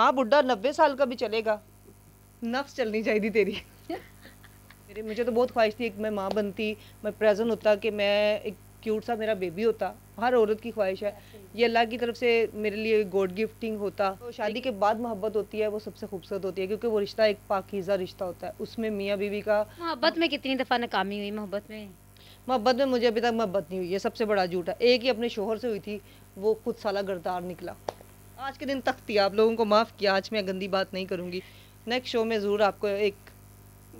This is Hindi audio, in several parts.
हाँ बुढ़ा नब्बे साल का भी चलेगा नफ्स चलनी चाहिए तेरी मेरे मुझे तो बहुत ख्वाहिश थी एक मैं माँ बनती मैं प्रेजेंट होता कि मैं एक क्यूट सा मेरा बेबी होता हर औरत की ख्वाहिश है ये अल्लाह की तरफ से मेरे लिए गॉड गिफ्टिंग होता तो शादी के बाद मोहब्बत होती है वो सबसे खूबसूरत होती है क्योंकि वो रिश्ता एक पाकिजा रिश्ता होता है उसमें मियाँ बीवी का मोहब्बत में कितनी दफ़ा नाकामी हुई मोहब्बत में मोहब्बत में मुझे अभी तक मोहब्बत नहीं हुई है सबसे बड़ा झूठ है एक ही अपने शोहर से हुई थी वो खुद साला गर्दार निकला आज के दिन तक थी आप लोगों को माफ़ किया आज मैं गंदी बात नहीं करूँगी नेक्स्ट शो में ज़रूर आपको एक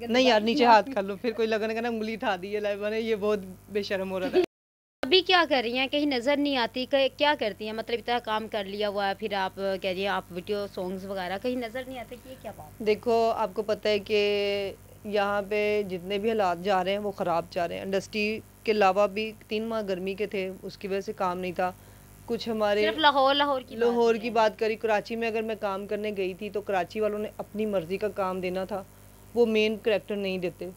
नहीं यार नीचे हाथ कर लो फिर कोई लगने का ना उंगली उठा दी है ने ये बहुत बेशरम हो रहा था अभी क्या कर रही हैं कहीं नज़र नहीं आती क्या करती हैं मतलब इतना काम कर लिया हुआ है फिर आप कह रही हैं आप वीडियो सॉन्ग्स वगैरह कहीं नज़र नहीं आते कि ये क्या बात देखो आपको पता है कि यहाँ पे जितने भी हालात जा रहे हैं वो ख़राब जा रहे हैं इंडस्ट्री के अलावा भी तीन माह गर्मी के थे उसकी वजह से काम नहीं था कुछ हमारे सिर्फ लाहौर लाहौर की लाहौर की बात करी कराची में अगर मैं काम करने गई थी तो कराची वालों ने अपनी मर्ज़ी का काम देना था वो मेन करेक्टर नहीं देते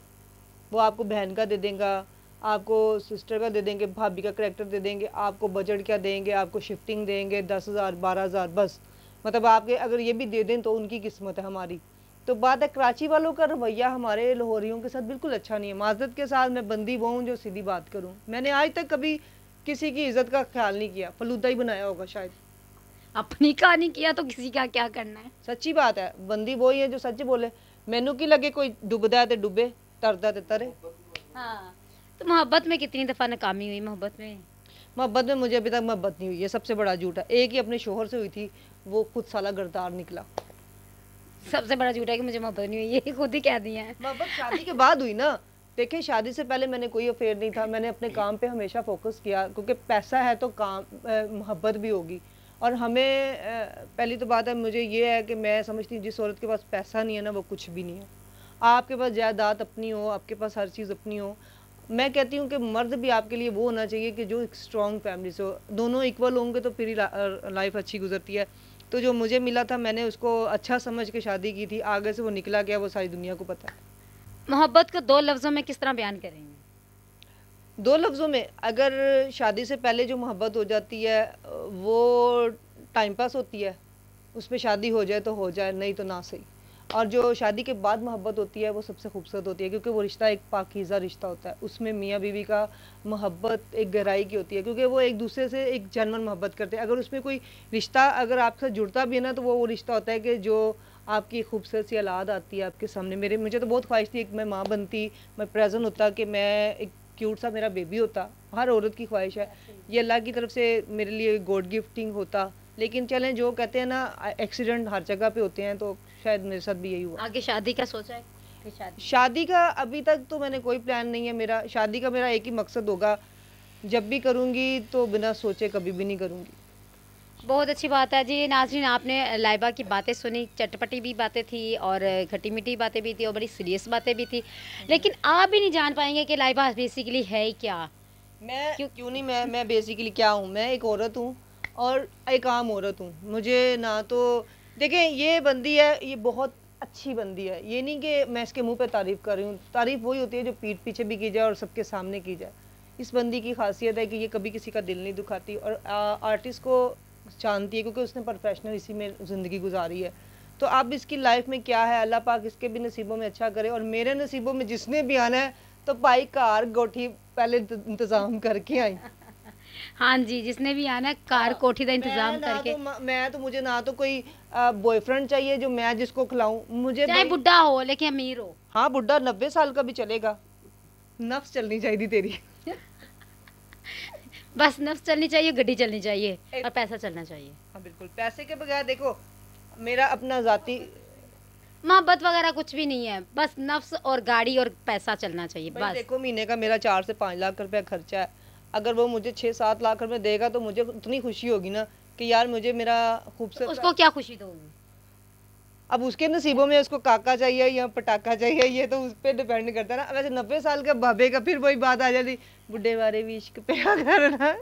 वो आपको बहन का दे देंगे आपको सिस्टर का दे देंगे भाभी का करेक्टर दे देंगे आपको बजट क्या देंगे आपको शिफ्टिंग देंगे दस हज़ार बारह हज़ार बस मतलब आपके अगर ये भी दे दें तो उनकी किस्मत है हमारी तो बात है कराची वालों का रवैया हमारे लाहौरियों के साथ बिल्कुल अच्छा नहीं है माजरत के साथ मैं बंदी वो हूँ जो सीधी बात करूँ मैंने आज तक कभी किसी की इज्जत का ख्याल नहीं किया फलूदा ही बनाया होगा शायद अपनी का नहीं किया तो किसी का क्या करना है सच्ची बात है बंदी वो ही है जो सच बोले मैनू की लगे कोई डूबदा है तो डूबे तरदा तो तरे हाँ तो मोहब्बत में कितनी दफ़ा नाकामी हुई मोहब्बत में मोहब्बत में मुझे अभी तक मोहब्बत नहीं हुई है सबसे बड़ा झूठ है एक ही अपने शोहर से हुई थी वो खुद साला गर्दार निकला सबसे बड़ा झूठ है कि मुझे मोहब्बत नहीं हुई ये खुद ही कह दिया है मोहब्बत शादी के बाद हुई ना देखिए शादी से पहले मैंने कोई अफेयर नहीं था मैंने अपने काम पे हमेशा फोकस किया क्योंकि पैसा है तो काम मोहब्बत भी होगी और हमें पहली तो बात है मुझे ये है कि मैं समझती हूँ जिस औरत के पास पैसा नहीं है ना वो कुछ भी नहीं है आपके पास जायदाद अपनी हो आपके पास हर चीज़ अपनी हो मैं कहती हूँ कि मर्द भी आपके लिए वो होना चाहिए कि जो एक स्ट्रॉन्ग फैमिली से हो दोनों इक्वल होंगे तो फिर लाइफ अच्छी गुजरती है तो जो मुझे मिला था मैंने उसको अच्छा समझ के शादी की थी आगे से वो निकला गया वो सारी दुनिया को पता है मोहब्बत को दो लफ्ज़ों में किस तरह बयान करेंगे दो लफ्ज़ों में अगर शादी से पहले जो मोहब्बत हो जाती है वो टाइम पास होती है उस पर शादी हो जाए तो हो जाए नहीं तो ना सही और जो शादी के बाद मोहब्बत होती है वो सबसे खूबसूरत होती है क्योंकि वो रिश्ता एक पाकिज़ा रिश्ता होता है उसमें मियाँ बीवी का मोहब्बत एक गहराई की होती है क्योंकि वो एक दूसरे से एक जानवर मोहब्बत करते हैं अगर उसमें कोई रिश्ता अगर आपसे जुड़ता भी है ना तो वो वो रिश्ता होता है कि जो आपकी खूबसूरत सी औलाद आती है आपके सामने मेरे मुझे तो बहुत ख्वाहिश थी एक मैं माँ बनती मैं प्रेजेंट होता कि मैं एक क्यूट सा मेरा बेबी होता हर औरत की ख्वाहिश है ये अल्लाह की तरफ से मेरे लिए गॉड गिफ्टिंग होता लेकिन चलें जो कहते हैं ना एक्सीडेंट हर जगह पे होते हैं तो शायद मेरे साथ भी यही हुआ आगे शादी का सोचा है शादी शादी का अभी तक तो मैंने कोई प्लान नहीं है मेरा शादी का मेरा एक ही मकसद होगा जब भी करूँगी तो बिना सोचे कभी भी नहीं करूँगी बहुत अच्छी बात है जी नाजरीन आपने लाइबा की बातें सुनी चटपटी भी बातें थी और खट्टी मीठी बातें भी थी और बड़ी सीरियस बातें भी थी लेकिन आप भी नहीं जान पाएंगे कि लाइबा बेसिकली है ही क्या मैं क्यों क्यों नहीं मैं मैं बेसिकली क्या हूँ मैं एक औरत हूँ और एक आम औरत हूँ मुझे ना तो देखें ये बंदी है ये बहुत अच्छी बंदी है ये नहीं कि मैं इसके मुँह पर तारीफ़ कर रही हूँ तारीफ़ वही होती है जो पीठ पीछे भी की जाए और सबके सामने की जाए इस बंदी की खासियत है कि ये कभी किसी का दिल नहीं दुखाती और आर्टिस्ट को शांति है क्योंकि उसने प्रोफेशनल इसी में ज़िंदगी गुजारी है तो अब इसकी लाइफ में क्या है अल्लाह पाक इसके भी नसीबों में अच्छा करे और मेरे नसीबों में जिसने भी आना है तो पाई कार गोठी पहले इंतज़ाम करके आई हाँ जी जिसने भी आना है कार कोठी हाँ, का इंतजाम करके तो, मैं तो मुझे ना तो कोई बॉयफ्रेंड चाहिए जो मैं जिसको खिलाऊं मुझे चाहे बुढ़ा हो लेकिन अमीर हो हाँ बुढ़ा नब्बे साल का भी चलेगा नफ्स चलनी चाहिए तेरी बस नफ्स चलनी चाहिए गड्डी चलनी चाहिए और पैसा चलना चाहिए हाँ बिल्कुल पैसे के बगैर देखो मेरा अपना जाति मोहब्बत वगैरह कुछ भी नहीं है बस नफ्स और गाड़ी और पैसा चलना चाहिए बस देखो महीने का मेरा चार से पाँच लाख रुपया खर्चा है अगर वो मुझे छः सात लाख रुपये देगा तो मुझे उतनी खुशी होगी ना कि यार मुझे मेरा खूबसूरत तो उसको क्या खुशी दोगी अब उसके नसीबों में उसको काका चाहिए या पटाखा चाहिए ये तो उस पर डिपेंड करता है ना वैसे नब्बे साल के बाबे का फिर वही बात आ जाती बुढ़े बारे भी इश्क प्या करना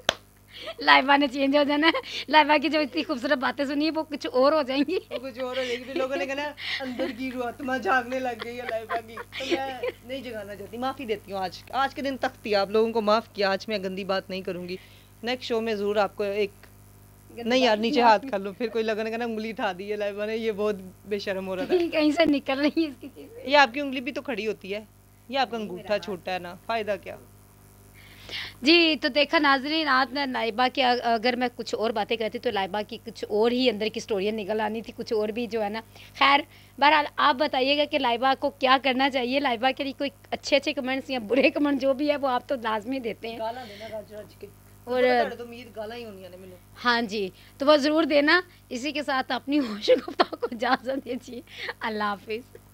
लाइबा ने चेंज हो जाना है लाइबा की जो इतनी खूबसूरत बातें सुनी है वो कुछ और हो जाएंगी वो कुछ और हो जाएगी फिर लोगों ने कहना अंदर की रुआत्मा जागने लग गई है लाइबा की तो मैं नहीं जगाना चाहती माफ़ी देती हूँ आज आज के दिन तख्ती आप लोगों को माफ़ किया आज मैं गंदी बात नहीं करूँगी नेक्स्ट शो में ज़रूर आपको एक नहीं यार नीचे हाथ कर लो फिर कोई लगने का ना उंगली उठा दी है लाइव ये बहुत बेशरम हो रहा है कहीं से निकल रही है इसकी चीज़ ये आपकी उंगली भी तो खड़ी होती है ये आपका अंगूठा छोटा है ना फायदा क्या जी तो देखा नाजरीन आपने लाइबा के अगर मैं कुछ और बातें करती तो लाइबा की कुछ और ही अंदर की स्टोरियाँ निकल आनी थी कुछ और भी जो है ना खैर बहरहाल आप बताइएगा कि लाइबा को क्या करना चाहिए लाइबा के लिए कोई अच्छे अच्छे कमेंट्स या बुरे कमेंट जो भी है वो आप तो लाजमी देते हैं और तो हाँ जी तो वह ज़रूर देना इसी के साथ अपनी होश गुफ्ता को इजाज़त दीजिए अल्लाह हाफिज़